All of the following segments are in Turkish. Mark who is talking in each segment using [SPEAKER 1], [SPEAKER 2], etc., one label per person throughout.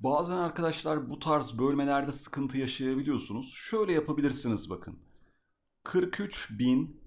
[SPEAKER 1] Bazen arkadaşlar bu tarz bölmelerde sıkıntı yaşayabiliyorsunuz. Şöyle yapabilirsiniz bakın. 43 bin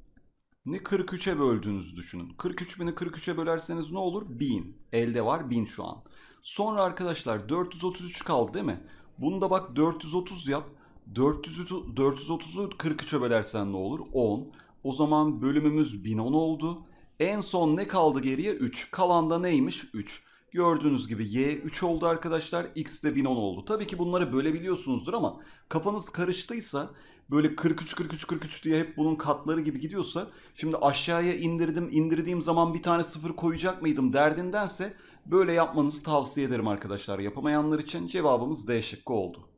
[SPEAKER 1] ne 43'e böldüğünüzü düşünün. 43 bini 43'e bölerseniz ne olur? 1000. Elde var 1000 şu an. Sonra arkadaşlar 433 kaldı değil mi? Bunu da bak 430 yap. 430'u 43'e bölersen ne olur? 10. O zaman bölümümüz 1010 oldu. En son ne kaldı geriye? 3. Kalanda da neymiş? 3. Gördüğünüz gibi y 3 oldu arkadaşlar. X de 1010 oldu. Tabii ki bunları bölebiliyorsunuzdur ama kafanız karıştıysa böyle 43 43 43 diye hep bunun katları gibi gidiyorsa şimdi aşağıya indirdim indirdiğim zaman bir tane sıfır koyacak mıydım derdindense böyle yapmanızı tavsiye ederim arkadaşlar. Yapamayanlar için cevabımız D şıkkı oldu.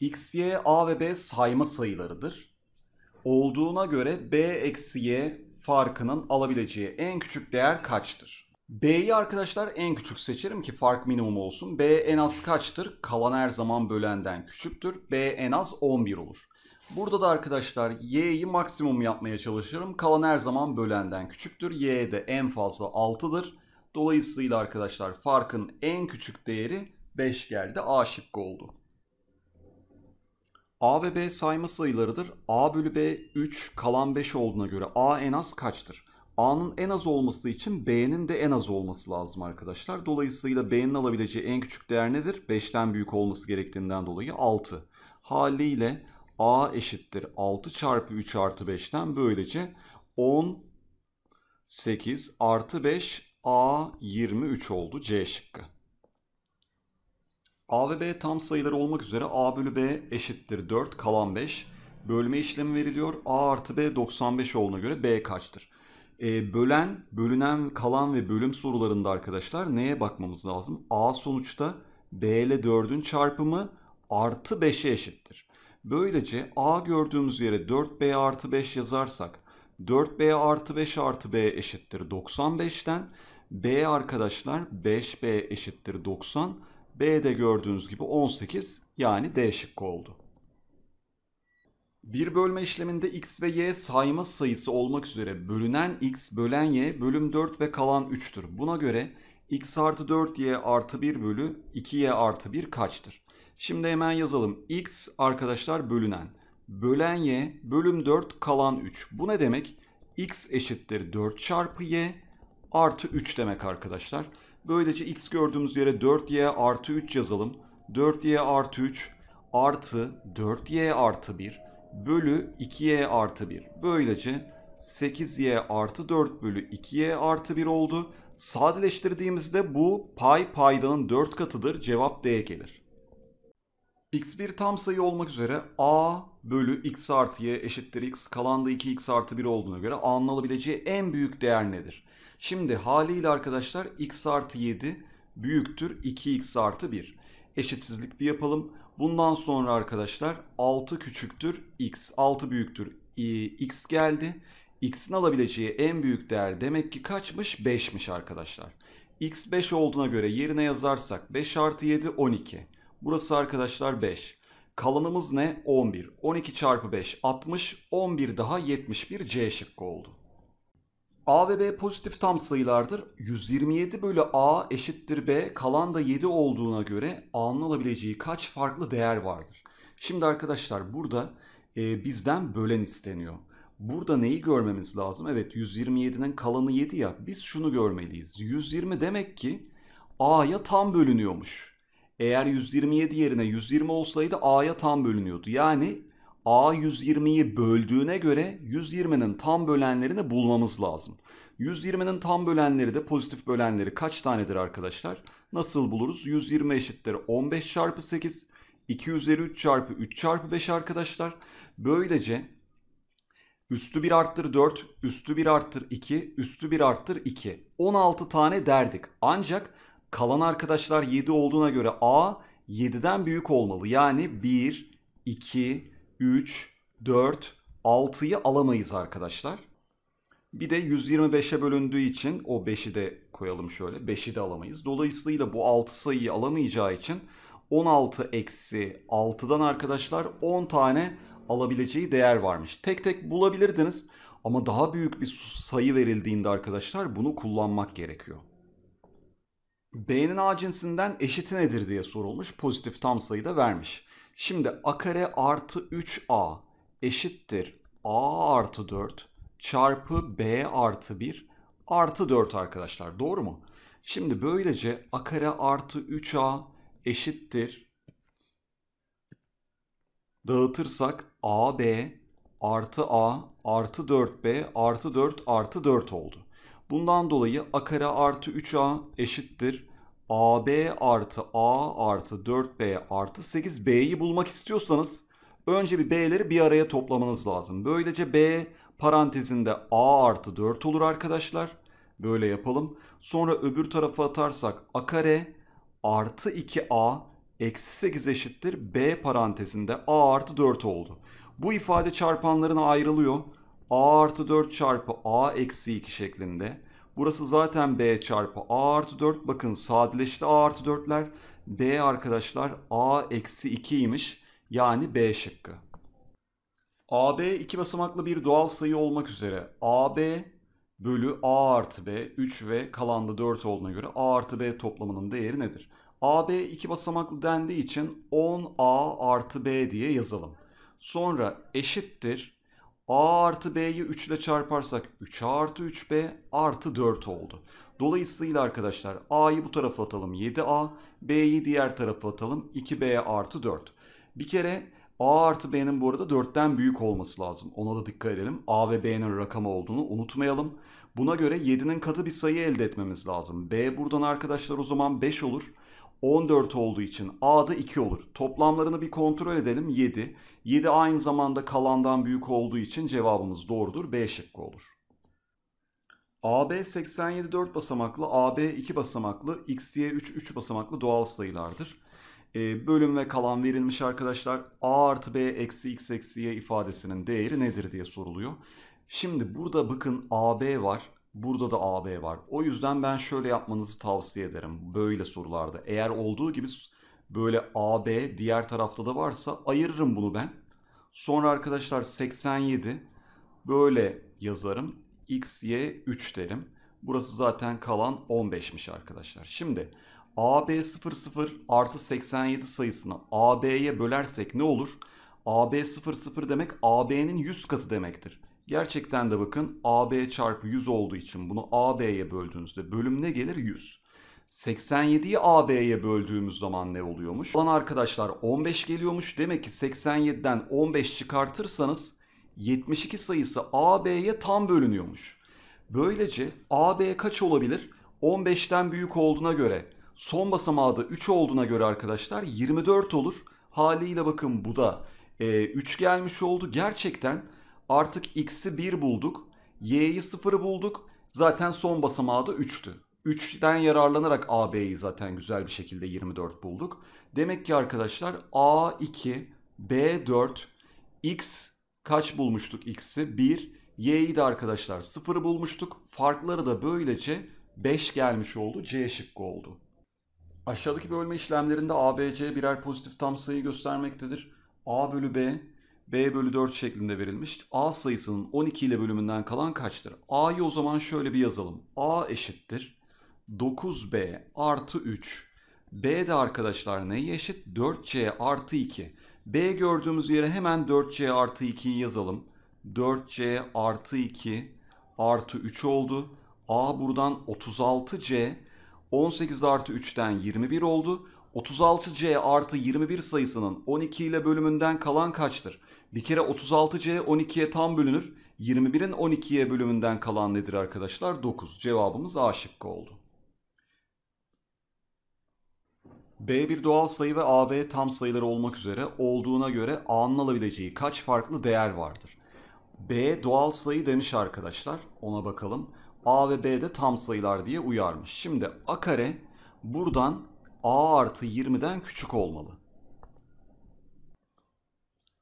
[SPEAKER 1] X, Y, A ve B sayma sayılarıdır. Olduğuna göre B eksi Y farkının alabileceği en küçük değer kaçtır? B'yi arkadaşlar en küçük seçerim ki fark minimum olsun. B en az kaçtır? Kalan her zaman bölenden küçüktür. B en az 11 olur. Burada da arkadaşlar y'yi maksimum yapmaya çalışırım. Kalan her zaman bölenden küçüktür. Y de en fazla 6'dır. Dolayısıyla arkadaşlar farkın en küçük değeri 5 geldi. A şıkkı oldu. A ve B sayma sayılarıdır. A bölü B 3 kalan 5 olduğuna göre A en az kaçtır? A'nın en az olması için B'nin de en az olması lazım arkadaşlar. Dolayısıyla B'nin alabileceği en küçük değer nedir? 5'ten büyük olması gerektiğinden dolayı 6. Haliyle A eşittir 6 çarpı 3 artı 5'ten böylece 18 artı 5 A 23 oldu C şıkkı. A ve B tam sayılar olmak üzere A bölü B eşittir 4 kalan 5. Bölme işlemi veriliyor. A artı B 95 olduğuna göre B kaçtır? E, bölen, bölünen, kalan ve bölüm sorularında arkadaşlar neye bakmamız lazım? A sonuçta B ile 4'ün çarpımı artı 5'e eşittir. Böylece A gördüğümüz yere 4B artı 5 yazarsak 4B artı 5 artı B eşittir 95'ten. B arkadaşlar 5B eşittir 90. B de gördüğünüz gibi 18 yani D şıkkı oldu. Bir bölme işleminde x ve y sayma sayısı olmak üzere bölünen x bölen y bölüm 4 ve kalan 3'tür. Buna göre x artı 4y artı 1 bölü 2y artı 1 kaçtır? Şimdi hemen yazalım. x arkadaşlar bölünen. Bölen y bölüm 4 kalan 3. Bu ne demek? x eşittir 4 çarpı y artı 3 demek arkadaşlar. Böylece x gördüğümüz yere 4y artı 3 yazalım. 4y artı 3 artı 4y artı 1 bölü 2y artı 1. Böylece 8y artı 4 bölü 2y artı 1 oldu. Sadeleştirdiğimizde bu pay paydanın 4 katıdır. Cevap D gelir. x bir tam sayı olmak üzere a bölü x artı y eşittir x kalan da 2x artı 1 olduğuna göre a'nın alabileceği en büyük değer nedir? Şimdi haliyle arkadaşlar x artı 7 büyüktür 2x artı 1. Eşitsizlik bir yapalım. Bundan sonra arkadaşlar 6 küçüktür x, 6 büyüktür x geldi. x'in alabileceği en büyük değer demek ki kaçmış? 5'miş arkadaşlar. x 5 olduğuna göre yerine yazarsak 5 artı 7 12. Burası arkadaşlar 5. Kalanımız ne? 11. 12 çarpı 5 60. 11 daha 71 C şıkkı oldu. A ve B pozitif tam sayılardır. 127 bölü A eşittir B kalan da 7 olduğuna göre A'nın alabileceği kaç farklı değer vardır? Şimdi arkadaşlar burada e, bizden bölen isteniyor. Burada neyi görmemiz lazım? Evet 127'nin kalanı 7 ya biz şunu görmeliyiz. 120 demek ki A'ya tam bölünüyormuş. Eğer 127 yerine 120 olsaydı A'ya tam bölünüyordu. Yani A 120'yi böldüğüne göre 120'nin tam bölenlerini bulmamız lazım. 120'nin tam bölenleri de pozitif bölenleri kaç tanedir arkadaşlar? Nasıl buluruz? 120 eşittir 15 çarpı 8, 2 üzeri 3 çarpı 3 çarpı 5 arkadaşlar. Böylece üstü 1 arttır 4, üstü 1 arttır 2, üstü 1 arttır 2. 16 tane derdik. Ancak kalan arkadaşlar 7 olduğuna göre A 7'den büyük olmalı. Yani 1, 2, 3, 4, 6'yı alamayız arkadaşlar. Bir de 125'e bölündüğü için o 5'i de koyalım şöyle. 5'i de alamayız. Dolayısıyla bu 6 sayıyı alamayacağı için 16 eksi 6'dan arkadaşlar 10 tane alabileceği değer varmış. Tek tek bulabilirdiniz ama daha büyük bir sayı verildiğinde arkadaşlar bunu kullanmak gerekiyor. B'nin A cinsinden eşiti nedir diye sorulmuş. Pozitif tam sayı da vermiş. Şimdi a kare artı 3a eşittir a artı 4 çarpı b artı 1 artı 4 arkadaşlar doğru mu? Şimdi böylece a kare artı 3a eşittir dağıtırsak ab artı a artı 4b artı 4 artı 4 oldu. Bundan dolayı a kare artı 3a eşittir AB artı A artı 4B artı 8 B'yi bulmak istiyorsanız önce bir B'leri bir araya toplamanız lazım. Böylece B parantezinde A artı 4 olur arkadaşlar. Böyle yapalım. Sonra öbür tarafa atarsak A kare artı 2A eksi 8 eşittir. B parantezinde A artı 4 oldu. Bu ifade çarpanlarına ayrılıyor. A artı 4 çarpı A eksi 2 şeklinde. Burası zaten B çarpı A artı 4. Bakın sadeleşti A artı 4'ler. B arkadaşlar A eksi 2 2'ymiş. Yani B şıkkı. AB iki basamaklı bir doğal sayı olmak üzere AB bölü A artı B 3 ve kalan da 4 olduğuna göre A artı B toplamının değeri nedir? AB iki basamaklı dendiği için 10A artı B diye yazalım. Sonra eşittir A artı B'yi 3 ile çarparsak 3A artı 3B artı 4 oldu. Dolayısıyla arkadaşlar A'yı bu tarafa atalım 7A, B'yi diğer tarafa atalım 2B artı 4. Bir kere A artı B'nin bu arada 4'ten büyük olması lazım. Ona da dikkat edelim. A ve B'nin rakamı olduğunu unutmayalım. Buna göre 7'nin katı bir sayı elde etmemiz lazım. B buradan arkadaşlar o zaman 5 olur. 14 olduğu için A'da 2 olur. Toplamlarını bir kontrol edelim. 7. 7 aynı zamanda kalandan büyük olduğu için cevabımız doğrudur. B şıkkı olur. AB 87 4 basamaklı, AB 2 basamaklı, XY 3 3 basamaklı doğal sayılardır. Ee, bölüm ve kalan verilmiş arkadaşlar. A artı B eksi X eksi Y ifadesinin değeri nedir diye soruluyor. Şimdi burada bakın AB var. Burada da AB var. O yüzden ben şöyle yapmanızı tavsiye ederim böyle sorularda. Eğer olduğu gibi böyle AB diğer tarafta da varsa ayırırım bunu ben. Sonra arkadaşlar 87 böyle yazarım. X, Y 3 derim. Burası zaten kalan 15'miş arkadaşlar. Şimdi AB 00 artı 87 sayısını AB'ye bölersek ne olur? AB 00 demek AB'nin 100 katı demektir. Gerçekten de bakın AB çarpı 100 olduğu için bunu AB'ye böldüğünüzde bölüm ne gelir? 100. 87'yi AB'ye böldüğümüz zaman ne oluyormuş? Olan arkadaşlar 15 geliyormuş. Demek ki 87'den 15 çıkartırsanız 72 sayısı AB'ye tam bölünüyormuş. Böylece AB kaç olabilir? 15'ten büyük olduğuna göre son basamağı da 3 olduğuna göre arkadaşlar 24 olur. Haliyle bakın bu da e, 3 gelmiş oldu. Gerçekten Artık x'i 1 bulduk. y'yi 0 bulduk. Zaten son basamağı da 3'tü. 3'ten yararlanarak AB'yi zaten güzel bir şekilde 24 bulduk. Demek ki arkadaşlar A2, B4, X kaç bulmuştuk X'i? 1, Y'yi de arkadaşlar 0 bulmuştuk. Farkları da böylece 5 gelmiş oldu. C şıkkı oldu. Aşağıdaki bölme işlemlerinde ABC birer pozitif tam sayı göstermektedir. A bölü B B bölü 4 şeklinde verilmiş. A sayısının 12 ile bölümünden kalan kaçtır? A'yı o zaman şöyle bir yazalım. A eşittir. 9B artı 3. B de arkadaşlar neye eşit? 4C artı 2. B gördüğümüz yere hemen 4C artı 2'yi yazalım. 4C artı 2 artı 3 oldu. A buradan 36C. 18 artı 3'ten 21 oldu. 36C artı 21 sayısının 12 ile bölümünden kalan kaçtır? Bir kere 36C 12'ye tam bölünür. 21'in 12'ye bölümünden kalan nedir arkadaşlar? 9. Cevabımız A şıkkı oldu. B bir doğal sayı ve AB tam sayıları olmak üzere olduğuna göre A'nın alabileceği kaç farklı değer vardır? B doğal sayı demiş arkadaşlar. Ona bakalım. A ve B de tam sayılar diye uyarmış. Şimdi A kare buradan A artı 20'den küçük olmalı.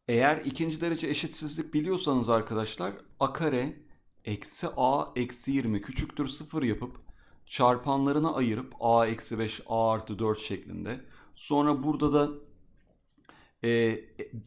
[SPEAKER 1] Eğer ikinci derece eşitsizlik biliyorsanız arkadaşlar a kare eksi a eksi 20 küçüktür 0 yapıp çarpanlarını ayırıp a eksi 5 a artı 4 şeklinde. Sonra burada da e,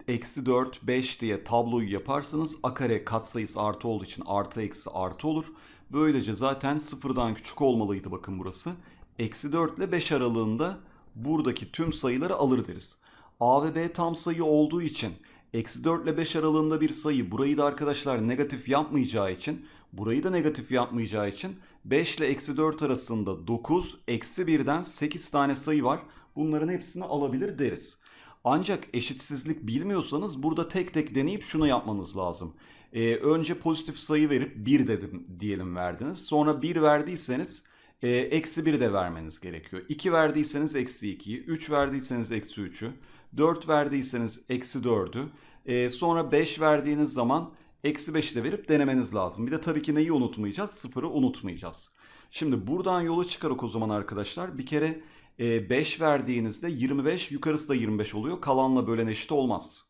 [SPEAKER 1] eksi 4 5 diye tabloyu yaparsanız a kare katsayısı artı olduğu için artı eksi artı olur. Böylece zaten sıfırdan küçük olmalıydı bakın burası. Eksi 4 ile 5 aralığında buradaki tüm sayıları alır deriz. A ve B tam sayı olduğu için Eksi 4 ile 5 aralığında bir sayı burayı da arkadaşlar negatif yapmayacağı için burayı da negatif yapmayacağı için 5 ile eksi 4 arasında 9 eksi 1'den 8 tane sayı var. Bunların hepsini alabilir deriz. Ancak eşitsizlik bilmiyorsanız burada tek tek deneyip şunu yapmanız lazım. Ee, önce pozitif sayı verip 1 dedim diyelim verdiniz. Sonra 1 verdiyseniz e, eksi 1 de vermeniz gerekiyor. 2 verdiyseniz eksi 2'yi, 3 verdiyseniz eksi 3'ü, 4 verdiyseniz eksi 4'ü. E, ee, sonra 5 verdiğiniz zaman eksi 5'i de verip denemeniz lazım. Bir de tabii ki neyi unutmayacağız? Sıfırı unutmayacağız. Şimdi buradan yola çıkarak o zaman arkadaşlar bir kere 5 e, verdiğinizde 25 yukarısı da 25 oluyor. Kalanla bölen eşit olmaz.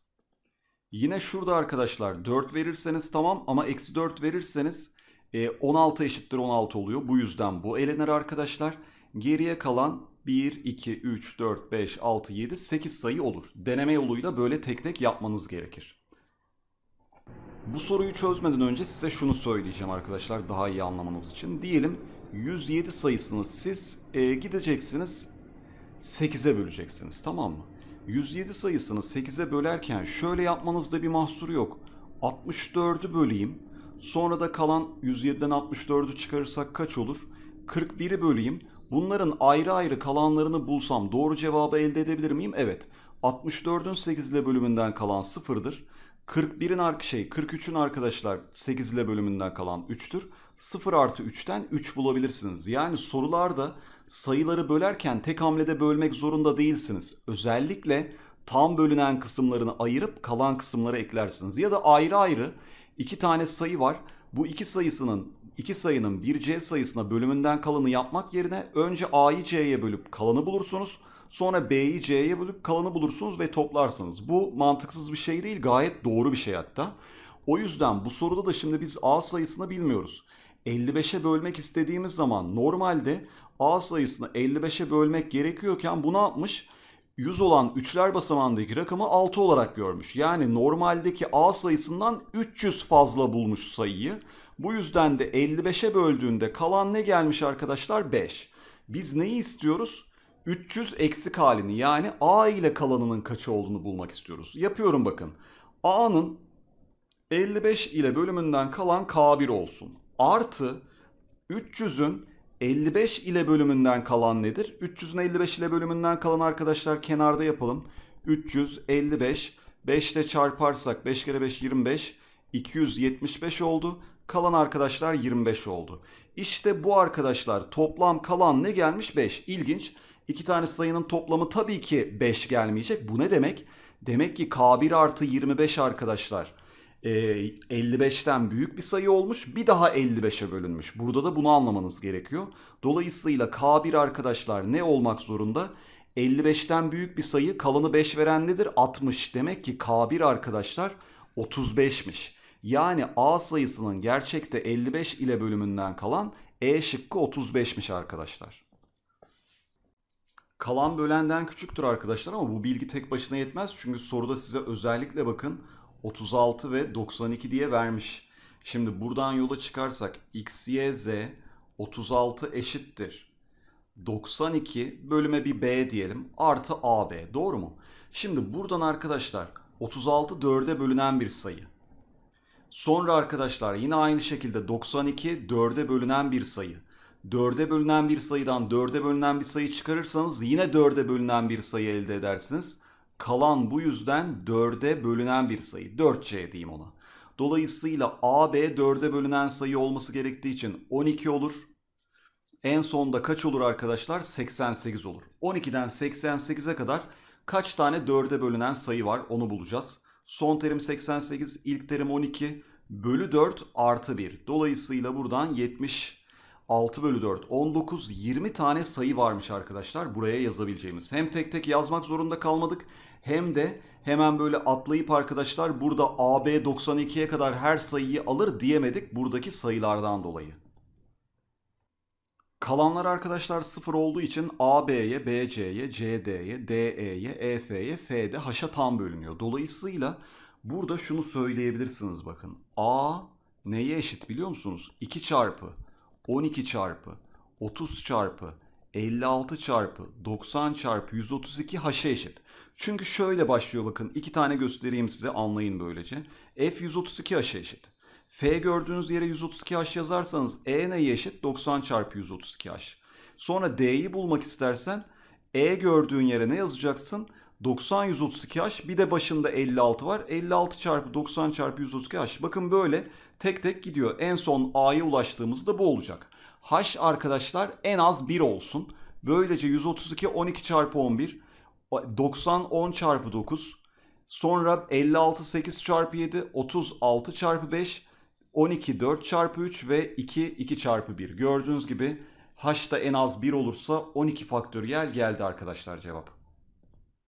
[SPEAKER 1] Yine şurada arkadaşlar 4 verirseniz tamam ama eksi 4 verirseniz 16 e, eşittir 16 oluyor. Bu yüzden bu elenir arkadaşlar. Geriye kalan 1, 2, 3, 4, 5, 6, 7, 8 sayı olur. Deneme yoluyla böyle tek tek yapmanız gerekir. Bu soruyu çözmeden önce size şunu söyleyeceğim arkadaşlar daha iyi anlamanız için. Diyelim 107 sayısını siz e, gideceksiniz 8'e böleceksiniz tamam mı? 107 sayısını 8'e bölerken şöyle yapmanızda bir mahsur yok. 64'ü böleyim. Sonra da kalan 107'den 64'ü çıkarırsak kaç olur? 41'i böleyim. Bunların ayrı ayrı kalanlarını bulsam doğru cevabı elde edebilir miyim? Evet. 64'ün 8 ile bölümünden kalan 0'dır. 41'in şey 43'ün arkadaşlar 8 ile bölümünden kalan 3'tür. 0 artı 3'ten 3 bulabilirsiniz. Yani sorularda sayıları bölerken tek hamlede bölmek zorunda değilsiniz. Özellikle tam bölünen kısımlarını ayırıp kalan kısımları eklersiniz. Ya da ayrı ayrı iki tane sayı var. Bu iki sayısının iki sayının bir c sayısına bölümünden kalanı yapmak yerine önce a'yı c'ye bölüp kalanı bulursunuz. Sonra b'yi c'ye bölüp kalanı bulursunuz ve toplarsınız. Bu mantıksız bir şey değil gayet doğru bir şey hatta. O yüzden bu soruda da şimdi biz a sayısını bilmiyoruz. 55'e bölmek istediğimiz zaman normalde a sayısını 55'e bölmek gerekiyorken bu ne yapmış? 100 olan üçler basamağındaki rakamı 6 olarak görmüş. Yani normaldeki A sayısından 300 fazla bulmuş sayıyı. Bu yüzden de 55'e böldüğünde kalan ne gelmiş arkadaşlar? 5. Biz neyi istiyoruz? 300 eksik halini yani a ile kalanının kaçı olduğunu bulmak istiyoruz. Yapıyorum bakın. a'nın 55 ile bölümünden kalan k1 olsun. Artı 300'ün 55 ile bölümünden kalan nedir? 300'ün 55 ile bölümünden kalan arkadaşlar kenarda yapalım. 355 5 ile çarparsak 5 kere 5 25 275 oldu. Kalan arkadaşlar 25 oldu. İşte bu arkadaşlar toplam kalan ne gelmiş? 5. İlginç. İki tane sayının toplamı tabii ki 5 gelmeyecek. Bu ne demek? Demek ki K1 artı 25 arkadaşlar. E, 55'ten büyük bir sayı olmuş. Bir daha 55'e bölünmüş. Burada da bunu anlamanız gerekiyor. Dolayısıyla K1 arkadaşlar ne olmak zorunda? 55'ten büyük bir sayı kalanı 5 veren nedir? 60. Demek ki K1 arkadaşlar 35'miş. Yani A sayısının gerçekte 55 ile bölümünden kalan E şıkkı 35'miş arkadaşlar. Kalan bölenden küçüktür arkadaşlar ama bu bilgi tek başına yetmez. Çünkü soruda size özellikle bakın 36 ve 92 diye vermiş. Şimdi buradan yola çıkarsak x, y, z 36 eşittir. 92 bölüme bir b diyelim artı ab doğru mu? Şimdi buradan arkadaşlar 36 4'e bölünen bir sayı. Sonra arkadaşlar yine aynı şekilde 92 4'e bölünen bir sayı. 4'e bölünen bir sayıdan 4'e bölünen bir sayı çıkarırsanız yine 4'e bölünen bir sayı elde edersiniz. Kalan bu yüzden 4'e bölünen bir sayı. 4C diyeyim ona. Dolayısıyla AB 4'e bölünen sayı olması gerektiği için 12 olur. En sonda kaç olur arkadaşlar? 88 olur. 12'den 88'e kadar kaç tane 4'e bölünen sayı var onu bulacağız. Son terim 88, ilk terim 12 bölü 4 artı 1. Dolayısıyla buradan 76 bölü 4 19 20 tane sayı varmış arkadaşlar buraya yazabileceğimiz. Hem tek tek yazmak zorunda kalmadık hem de hemen böyle atlayıp arkadaşlar burada AB 92'ye kadar her sayıyı alır diyemedik buradaki sayılardan dolayı. Kalanlar arkadaşlar sıfır olduğu için AB'ye, BC'ye, CD'ye, DE'ye, EF'ye, F'de haşa tam bölünüyor. Dolayısıyla burada şunu söyleyebilirsiniz bakın. A neye eşit biliyor musunuz? 2 çarpı, 12 çarpı, 30 çarpı, 56 çarpı 90 çarpı 132 haşa eşit. Çünkü şöyle başlıyor bakın. iki tane göstereyim size anlayın böylece. F 132 haşa eşit. F gördüğünüz yere 132H yazarsanız E neye eşit? 90 çarpı 132H. Sonra D'yi bulmak istersen E gördüğün yere ne yazacaksın? 90 132H bir de başında 56 var. 56 çarpı 90 çarpı 132H. Bakın böyle tek tek gidiyor. En son A'ya ulaştığımızda bu olacak. H arkadaşlar en az 1 olsun. Böylece 132 12 çarpı 11. 90 10 çarpı 9. Sonra 56 8 çarpı 7. 36 çarpı 5. 12 4 çarpı 3 ve 2 2 çarpı 1. Gördüğünüz gibi h'da en az 1 olursa 12 faktöriyel geldi arkadaşlar cevap.